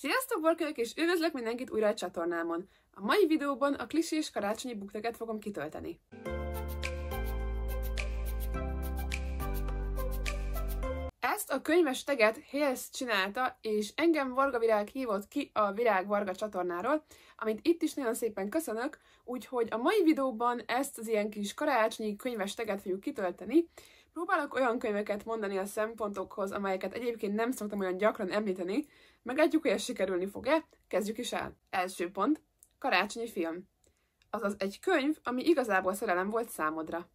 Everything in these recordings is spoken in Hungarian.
Sziasztok, borkölök, és üdvözlök mindenkit újra a csatornámon! A mai videóban a klisés karácsonyi bukteket fogom kitölteni. Ezt a könyves teget Hales csinálta, és engem Varga Virág hívott ki a Virág Varga csatornáról, amit itt is nagyon szépen köszönök, úgyhogy a mai videóban ezt az ilyen kis karácsonyi könyves teget fogjuk kitölteni, Próbálok olyan könyveket mondani a szempontokhoz, amelyeket egyébként nem szoktam olyan gyakran említeni, Meglátjuk, hogy ez sikerülni fog-e, kezdjük is el. Első pont, karácsonyi film. Azaz egy könyv, ami igazából szerelem volt számodra.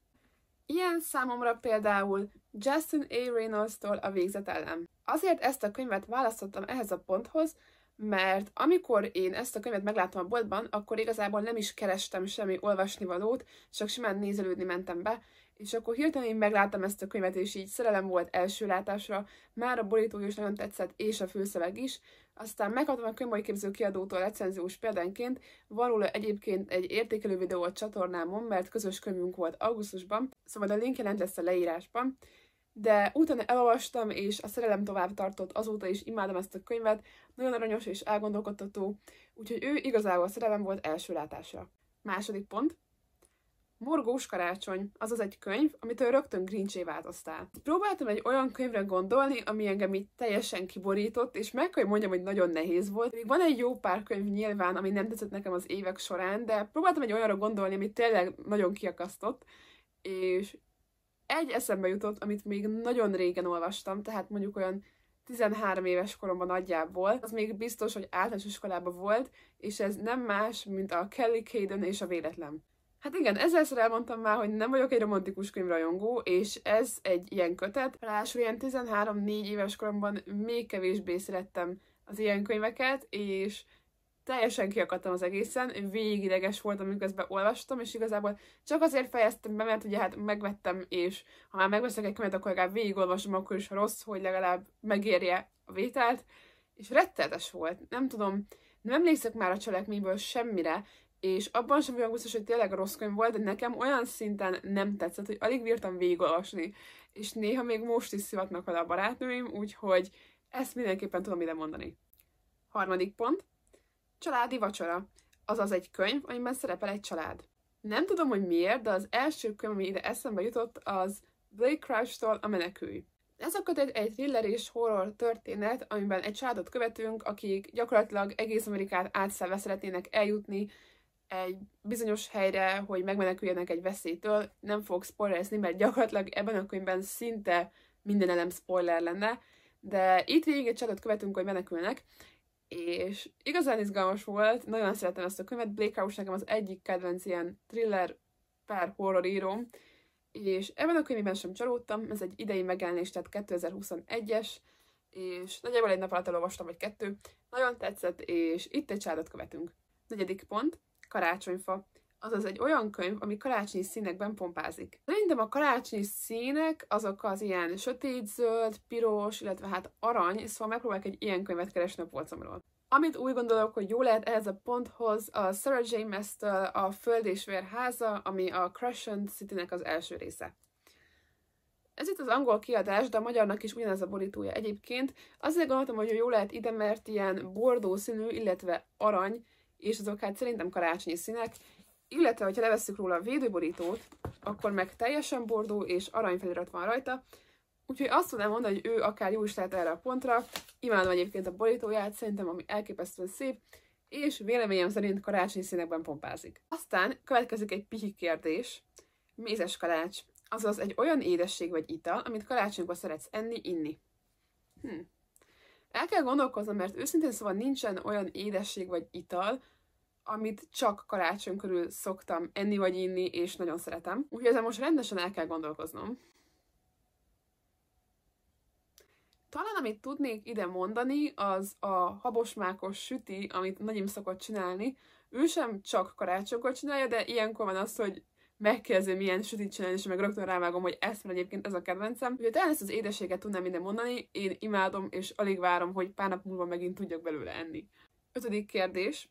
Ilyen számomra például Justin A. Reynolds-tól a végzet ellen. Azért ezt a könyvet választottam ehhez a ponthoz, mert amikor én ezt a könyvet megláttam a boltban, akkor igazából nem is kerestem semmi olvasnivalót, csak simán nézelődni mentem be, és akkor hirtelen én megláttam ezt a könyvet, és így szerelem volt első látásra, már a borító is nagyon tetszett, és a főszöveg is, aztán megkaptam a képző kiadótól recenziós példánként, van egyébként egy értékelő videó a csatornámon, mert közös könyvünk volt augusztusban, szóval a link jelent lesz a leírásban, de utána elolvastam, és a szerelem tovább tartott, azóta is imádom ezt a könyvet, nagyon aranyos és elgondolkodtató, úgyhogy ő igazából a szerelem volt első látásra. Második pont. Morgós karácsony, azaz egy könyv, amitől rögtön grincsé változtál. Próbáltam egy olyan könyvre gondolni, ami engem így teljesen kiborított, és meg kell mondjam, hogy nagyon nehéz volt. Még van egy jó pár könyv nyilván, ami nem tetszett nekem az évek során, de próbáltam egy olyanra gondolni, ami tényleg nagyon kiakasztott, és egy eszembe jutott, amit még nagyon régen olvastam, tehát mondjuk olyan 13 éves koromban nagyjából, az még biztos, hogy általános iskolában volt, és ez nem más, mint a Kelly Caden és a Véletlen. Hát igen, ezzel elmondtam már, hogy nem vagyok egy romantikus könyvrajongó, és ez egy ilyen kötet. Ráadásul ilyen 13-4 éves koromban még kevésbé szerettem az ilyen könyveket, és teljesen kiakadtam az egészen, végig voltam, miközben olvastam, és igazából csak azért fejeztem be, mert ugye hát megvettem, és ha már megveszek egy könyvet, akkor legalább végigolvasom, akkor is rossz, hogy legalább megérje a vételt, és rettetes volt, nem tudom, nem emlékszek már a cselekményből semmire, és abban sem vagyok biztos, hogy tényleg rossz könyv volt, de nekem olyan szinten nem tetszett, hogy alig bírtam végigolvasni, és néha még most is szivatnak vele a barátnőim, úgyhogy ezt mindenképpen tudom ide mondani. Harmadik pont, Családi vacsora. Azaz egy könyv, amiben szerepel egy család. Nem tudom, hogy miért, de az első könyv, ami ide eszembe jutott, az Blake Crouch-tól A menekülj. Ez a kötet egy thriller és horror történet, amiben egy családot követünk, akik gyakorlatilag egész Amerikát átszelve szeretnének eljutni egy bizonyos helyre, hogy megmeneküljenek egy veszélytől. Nem fogok spoilerezni, mert gyakorlatilag ebben a könyvben szinte minden elem spoiler lenne, de itt végig egy családot követünk, hogy menekülnek, és igazán izgalmas volt, nagyon szeretem ezt a könyvet, Blake House nekem az egyik kedvenc ilyen thriller per horror íróm, és ebben a könyvben sem csalódtam, ez egy idei megjelenés, tehát 2021-es, és nagyjából egy nap alatt elolvastam, vagy kettő. Nagyon tetszett, és itt egy családot követünk. Negyedik pont, karácsonyfa azaz egy olyan könyv, ami karácsonyi színekben pompázik. Szerintem a karácsonyi színek azok az ilyen sötét, zöld, piros, illetve hát arany, szóval megpróbálok egy ilyen könyvet keresni a polcomról. Amit úgy gondolok, hogy jó lehet ehhez a ponthoz, a Sarah J. a Föld és Vér háza, ami a Crescent City-nek az első része. Ez itt az angol kiadás, de a magyarnak is ugyanez a borítója egyébként. Azért gondoltam, hogy jó lehet ide, mert ilyen bordó színű, illetve arany, és azok hát szerintem karácsonyi színek, illetve, hogyha levesszük róla a védőborítót, akkor meg teljesen bordó és aranyfelirat van rajta, úgyhogy azt tudnám mondani, hogy ő akár jó is lehet erre a pontra, imádom egyébként a borítóját, szerintem ami elképesztően szép, és véleményem szerint karácsonyi színekben pompázik. Aztán következik egy pihi kérdés, mézes kalács, azaz egy olyan édesség vagy ital, amit karácsonyban szeretsz enni, inni. Hm. El kell gondolkoznom, mert őszintén szóval nincsen olyan édesség vagy ital, amit csak karácsony körül szoktam enni vagy inni, és nagyon szeretem. Úgyhogy ezzel most rendesen el kell gondolkoznom. Talán amit tudnék ide mondani, az a habosmákos süti, amit nagyim szokott csinálni. Ő sem csak karácsonykor csinálja, de ilyenkor van az, hogy megkérdezi, milyen sütit csinálni, és meg rögtön rávágom, hogy ezt mert egyébként ez a kedvencem. Úgyhogy talán ezt az édeséget tudnám ide mondani, én imádom, és alig várom, hogy pár nap múlva megint tudjak belőle enni. Ötödik kérdés.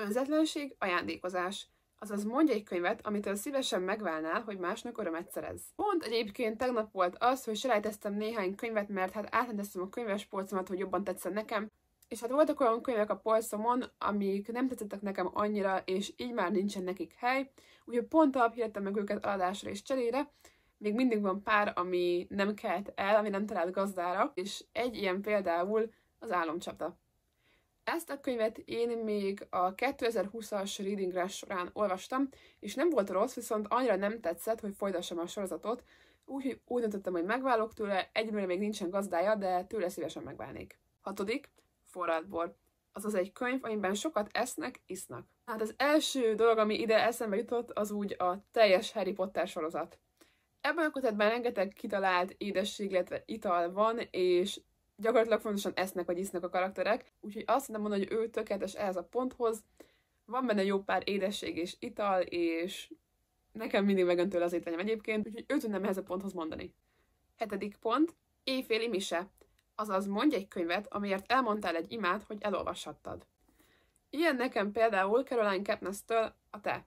Önzetlenség, ajándékozás. Azaz mondj egy könyvet, amitől szívesen megválnál, hogy másnak örömet szerez. Pont egyébként tegnap volt az, hogy selejteztem néhány könyvet, mert hát átrendeztem a könyves polcomat, hogy jobban tetszen nekem, és hát voltak olyan könyvek a polcomon, amik nem tetszettek nekem annyira, és így már nincsen nekik hely, úgyhogy pont alaphirdettem meg őket adásra és cserére, még mindig van pár, ami nem kelt el, ami nem talált gazdára, és egy ilyen például az álomcsapda. Ezt a könyvet én még a 2020-as Reading Rush során olvastam, és nem volt rossz, viszont annyira nem tetszett, hogy folytassam a sorozatot, úgyhogy úgy döntöttem, hogy megválok tőle, egyelőre még nincsen gazdája, de tőle szívesen megválnék. Hatodik, forrádbor. Azaz egy könyv, amiben sokat esznek, isznak. Hát az első dolog, ami ide eszembe jutott, az úgy a teljes Harry Potter sorozat. Ebben a kötetben rengeteg kitalált édesség, illetve ital van, és gyakorlatilag fontosan esznek vagy isznak a karakterek, úgyhogy azt nem mondom, hogy ő tökéletes ehhez a ponthoz, van benne jó pár édesség és ital, és nekem mindig megön tőle az étvenyem egyébként, úgyhogy őt tudnám ehhez a ponthoz mondani. Hetedik pont, éjféli mise. Azaz mondj egy könyvet, amiért elmondtál egy imát, hogy elolvashattad. Ilyen nekem például Caroline Kepnes-től a te.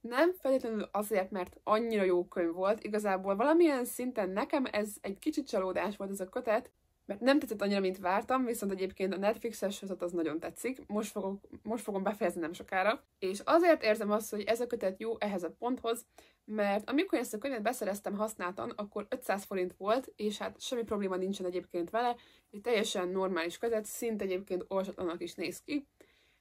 Nem feltétlenül azért, mert annyira jó könyv volt, igazából valamilyen szinten nekem ez egy kicsit csalódás volt ez a kötet, mert nem tetszett annyira, mint vártam, viszont egyébként a Netflixes sorozat az nagyon tetszik, most, fogok, most fogom befejezni nem sokára, és azért érzem azt, hogy ez a kötet jó ehhez a ponthoz, mert amikor ezt a könyvet beszereztem használtan, akkor 500 forint volt, és hát semmi probléma nincsen egyébként vele, egy teljesen normális kötet, szint egyébként olvasatlanak is néz ki,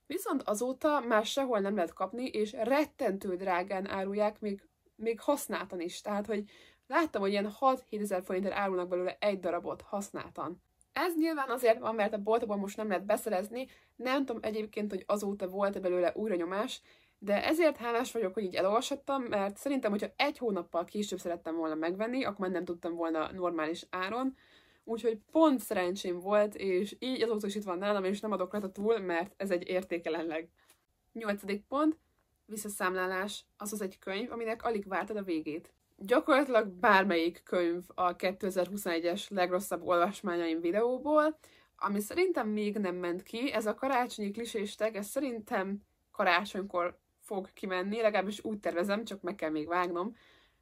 viszont azóta már sehol nem lehet kapni, és rettentő drágán árulják, még, még használtan is, tehát hogy Láttam, hogy ilyen 6-7 ezer forintért árulnak belőle egy darabot használtan. Ez nyilván azért van, mert a boltokban most nem lehet beszerezni, nem tudom egyébként, hogy azóta volt-e belőle újra nyomás, de ezért hálás vagyok, hogy így elolvashattam, mert szerintem, hogyha egy hónappal később szerettem volna megvenni, akkor már nem tudtam volna normális áron, úgyhogy pont szerencsém volt, és így azóta is itt van nálam, és nem adok rá túl, mert ez egy értékelenleg. Nyolcadik pont, visszaszámlálás, azaz egy könyv, aminek alig vártad a végét. Gyakorlatilag bármelyik könyv a 2021-es legrosszabb olvasmányaim videóból, ami szerintem még nem ment ki, ez a karácsonyi kliséstek, ez szerintem karácsonykor fog kimenni, legalábbis úgy tervezem, csak meg kell még vágnom,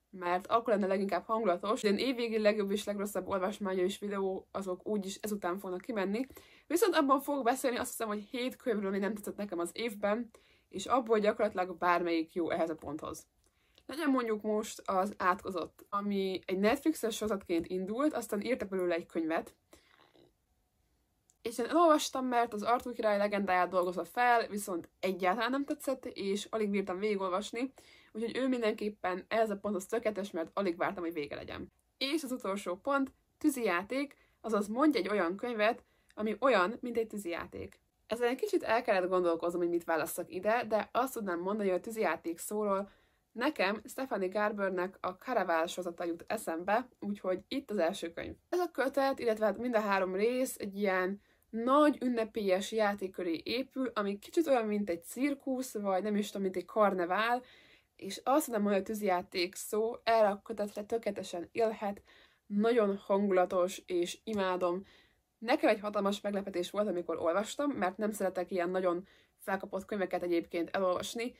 mert akkor lenne leginkább hangulatos. De évvégi legjobb és legrosszabb olvasmánya és videó, azok úgyis ezután fognak kimenni. Viszont abban fogok beszélni, azt hiszem, hogy hét könyvről, ami nem tetszett nekem az évben, és abból gyakorlatilag bármelyik jó ehhez a ponthoz. Legyen mondjuk most az átkozott, ami egy Netflixes sorozatként indult, aztán írta belőle egy könyvet, és én elolvastam, mert az Arthur király legendáját dolgozza fel, viszont egyáltalán nem tetszett, és alig bírtam végigolvasni, úgyhogy ő mindenképpen ez a pont az tökéletes, mert alig vártam, hogy vége legyen. És az utolsó pont, tűzijáték, azaz mondj egy olyan könyvet, ami olyan, mint egy tűzijáték. Ezzel egy kicsit el kellett gondolkoznom, hogy mit válasszak ide, de azt tudnám mondani, hogy a tűzijáték szóról Nekem Stephanie Garbernek a Caravelle sozata jut eszembe, úgyhogy itt az első könyv. Ez a kötet, illetve hát mind a három rész egy ilyen nagy ünnepélyes játéköré épül, ami kicsit olyan, mint egy cirkusz, vagy nem is tudom, mint egy karnevál, és azt mondom, hogy a tűzjáték szó erre a kötetre tökéletesen élhet, nagyon hangulatos, és imádom. Nekem egy hatalmas meglepetés volt, amikor olvastam, mert nem szeretek ilyen nagyon felkapott könyveket egyébként elolvasni,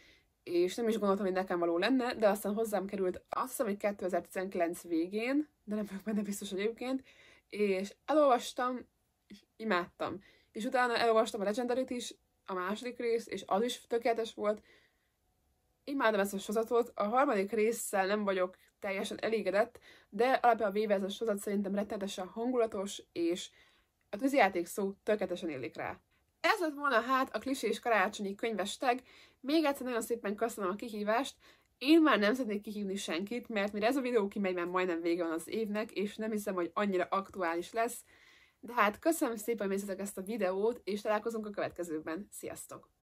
és nem is gondoltam, hogy nekem való lenne, de aztán hozzám került, azt hiszem, hogy 2019 végén, de nem vagyok benne biztos egyébként, és elolvastam, és imádtam. És utána elolvastam a legendary is, a második rész, és az is tökéletes volt. Imádom ezt a sozatot, a harmadik résszel nem vagyok teljesen elégedett, de alapján véve ez a sozat szerintem rettenetesen hangulatos, és a tűzjáték szó tökéletesen élik rá. Ez lett volna hát a és karácsonyi könyvesteg. Még egyszer nagyon szépen köszönöm a kihívást. Én már nem szeretnék kihívni senkit, mert mire ez a videó kimegy, már majdnem vége van az évnek, és nem hiszem, hogy annyira aktuális lesz. De hát köszönöm szépen, hogy ezt a videót, és találkozunk a következőben. Sziasztok!